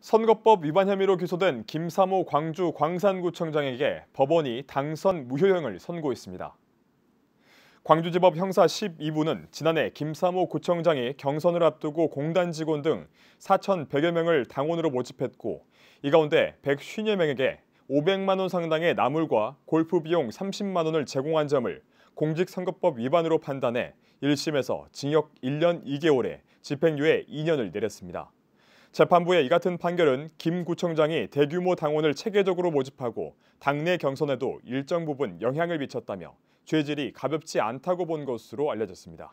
선거법 위반 혐의로 기소된 김삼호 광주 광산구청장에게 법원이 당선 무효형을 선고했습니다. 광주지법 형사 12부는 지난해 김삼호 구청장이 경선을 앞두고 공단 직원 등 4,100여 명을 당원으로 모집했고 이 가운데 150여 명에게 500만 원 상당의 나물과 골프 비용 30만 원을 제공한 점을 공직선거법 위반으로 판단해 1심에서 징역 1년 2개월에 집행유예 2년을 내렸습니다. 재판부의 이 같은 판결은 김 구청장이 대규모 당원을 체계적으로 모집하고 당내 경선에도 일정 부분 영향을 미쳤다며 죄질이 가볍지 않다고 본 것으로 알려졌습니다.